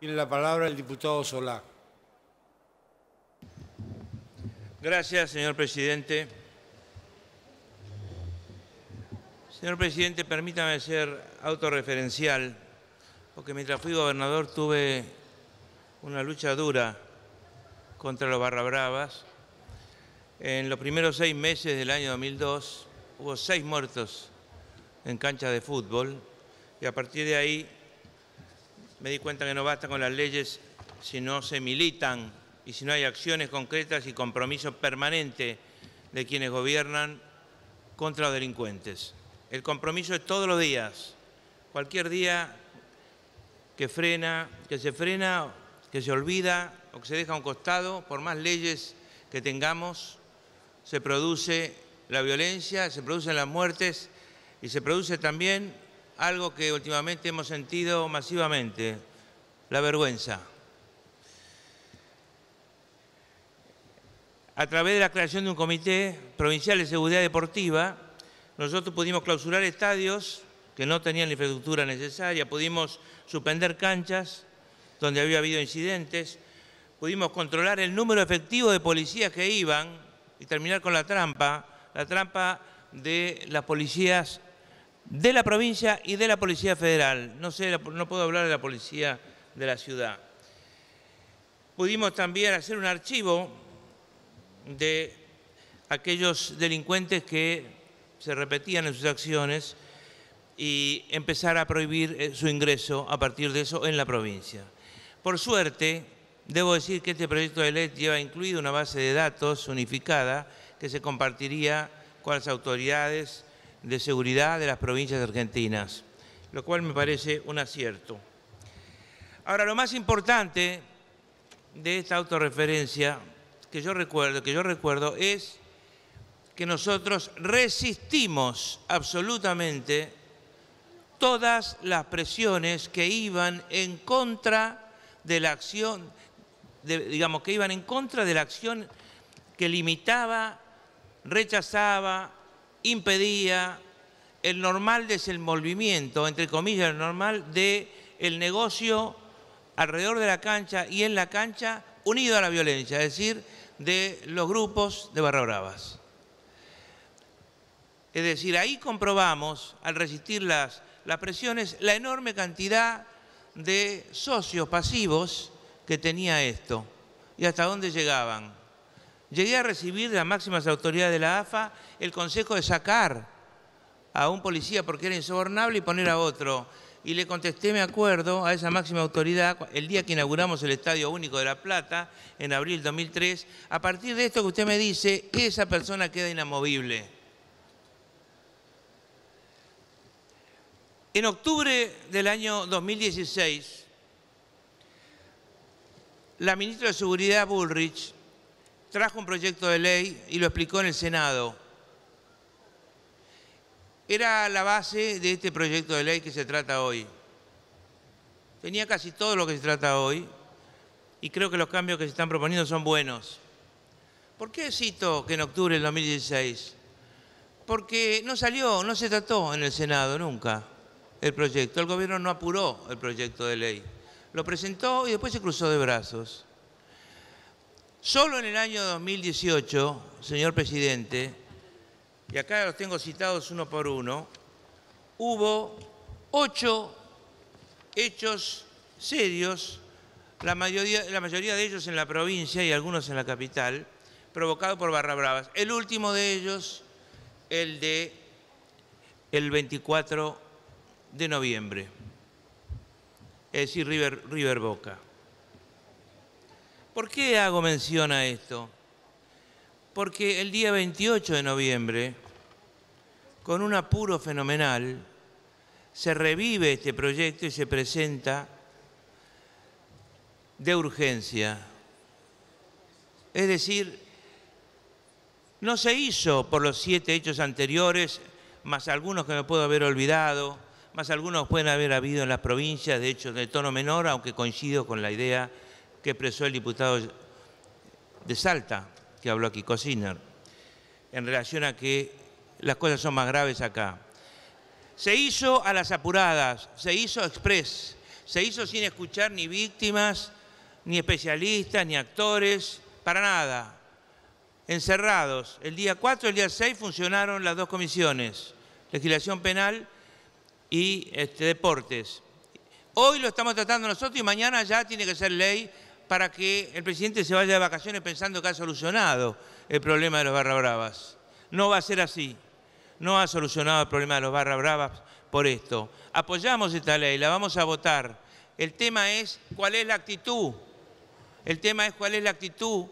Tiene la palabra el diputado Solá. Gracias, señor presidente. Señor presidente, permítame ser autorreferencial, porque mientras fui gobernador tuve una lucha dura contra los barra En los primeros seis meses del año 2002 hubo seis muertos en cancha de fútbol y a partir de ahí me di cuenta que no basta con las leyes si no se militan y si no hay acciones concretas y compromiso permanente de quienes gobiernan contra los delincuentes. El compromiso es todos los días, cualquier día que frena, que se frena, que se olvida o que se deja a un costado, por más leyes que tengamos, se produce la violencia, se producen las muertes y se produce también algo que últimamente hemos sentido masivamente, la vergüenza. A través de la creación de un comité provincial de seguridad deportiva, nosotros pudimos clausurar estadios que no tenían la infraestructura necesaria, pudimos suspender canchas donde había habido incidentes, pudimos controlar el número efectivo de policías que iban y terminar con la trampa, la trampa de las policías de la provincia y de la Policía Federal. No sé, no puedo hablar de la Policía de la Ciudad. Pudimos también hacer un archivo de aquellos delincuentes que se repetían en sus acciones y empezar a prohibir eh, su ingreso a partir de eso en la provincia. Por suerte, debo decir que este proyecto de ley lleva incluido una base de datos unificada que se compartiría con las autoridades de seguridad de las provincias argentinas, lo cual me parece un acierto. Ahora, lo más importante de esta autorreferencia que yo recuerdo, que yo recuerdo es que nosotros resistimos absolutamente todas las presiones que iban en contra de la acción, digamos, que iban en contra de la acción que limitaba, rechazaba, impedía el normal desenvolvimiento, entre comillas, el normal de el negocio alrededor de la cancha y en la cancha unido a la violencia, es decir, de los grupos de Barra Bravas. Es decir, ahí comprobamos, al resistir las, las presiones, la enorme cantidad de socios pasivos que tenía esto y hasta dónde llegaban. Llegué a recibir de las máximas autoridades de la AFA el consejo de sacar a un policía porque era insobornable y poner a otro. Y le contesté, me acuerdo, a esa máxima autoridad el día que inauguramos el Estadio Único de La Plata, en abril 2003, a partir de esto que usted me dice, esa persona queda inamovible. En octubre del año 2016, la ministra de Seguridad Bullrich trajo un proyecto de ley y lo explicó en el Senado. Era la base de este proyecto de ley que se trata hoy. Tenía casi todo lo que se trata hoy y creo que los cambios que se están proponiendo son buenos. ¿Por qué cito que en octubre del 2016? Porque no salió, no se trató en el Senado nunca el proyecto. El gobierno no apuró el proyecto de ley. Lo presentó y después se cruzó de brazos. Solo en el año 2018, señor presidente, y acá los tengo citados uno por uno, hubo ocho hechos serios, la mayoría, de ellos en la provincia y algunos en la capital, provocados por barra bravas. El último de ellos, el de el 24 de noviembre, es decir, River Boca. ¿Por qué hago mención a esto? Porque el día 28 de noviembre, con un apuro fenomenal, se revive este proyecto y se presenta de urgencia. Es decir, no se hizo por los siete hechos anteriores, más algunos que me puedo haber olvidado, más algunos pueden haber habido en las provincias, de hecho de tono menor, aunque coincido con la idea que expresó el diputado de Salta, que habló aquí, Cociner, en relación a que las cosas son más graves acá. Se hizo a las apuradas, se hizo express, se hizo sin escuchar ni víctimas, ni especialistas, ni actores, para nada. Encerrados. El día 4 y el día 6 funcionaron las dos comisiones, legislación penal y este, deportes. Hoy lo estamos tratando nosotros y mañana ya tiene que ser ley para que el presidente se vaya de vacaciones pensando que ha solucionado el problema de los barra bravas. No va a ser así. No ha solucionado el problema de los barra bravas por esto. Apoyamos esta ley, la vamos a votar. El tema es cuál es la actitud. El tema es cuál es la actitud.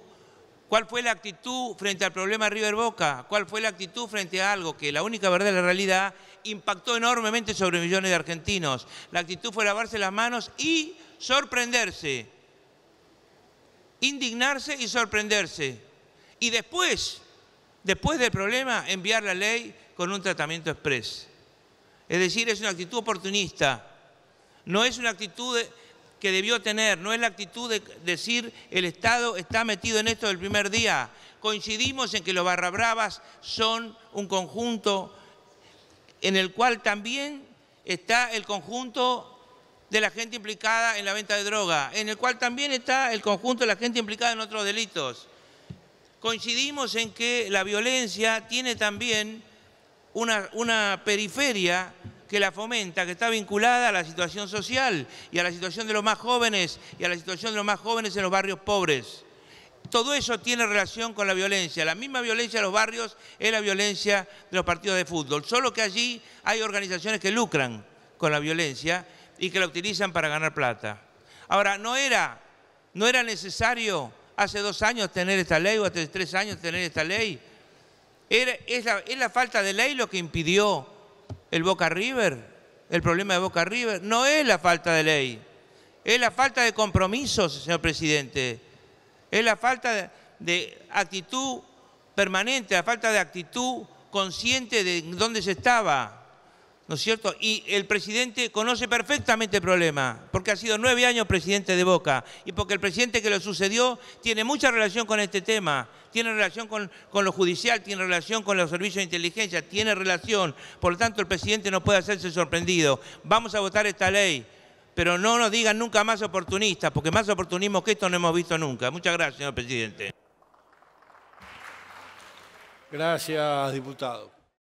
¿Cuál fue la actitud frente al problema River Boca? ¿Cuál fue la actitud frente a algo que la única verdad de la realidad impactó enormemente sobre millones de argentinos? La actitud fue lavarse las manos y sorprenderse indignarse y sorprenderse. Y después, después del problema, enviar la ley con un tratamiento express. Es decir, es una actitud oportunista. No es una actitud que debió tener, no es la actitud de decir el Estado está metido en esto del primer día. Coincidimos en que los barrabravas son un conjunto en el cual también está el conjunto de la gente implicada en la venta de droga, en el cual también está el conjunto de la gente implicada en otros delitos. Coincidimos en que la violencia tiene también una, periferia que la fomenta, que está vinculada a la situación social y a la situación de los más jóvenes y a la situación de los más jóvenes en los barrios pobres. Todo eso tiene relación con la violencia. La misma violencia de los barrios es la violencia de los partidos de fútbol, solo que allí hay organizaciones que lucran con la violencia y que la utilizan para ganar plata. Ahora, no era, no era necesario hace dos años tener esta ley o hace tres años tener esta ley. Era, es, la, falta de ley lo que impidió el Boca River, el problema de Boca River. No es la falta de ley, es la falta de compromisos, señor presidente. Es la falta de, de actitud permanente, la falta de actitud consciente de dónde se estaba. ¿no es cierto? Y el presidente conoce perfectamente el problema, porque ha sido nueve años presidente de Boca, y porque el presidente que lo sucedió tiene mucha relación con este tema, tiene relación con, lo judicial, tiene relación con los servicios de inteligencia, tiene relación, por lo tanto el presidente no puede hacerse sorprendido. Vamos a votar esta ley, pero no nos digan nunca más oportunistas, porque más oportunismo que esto no hemos visto nunca. Muchas gracias, señor presidente. Gracias, diputado.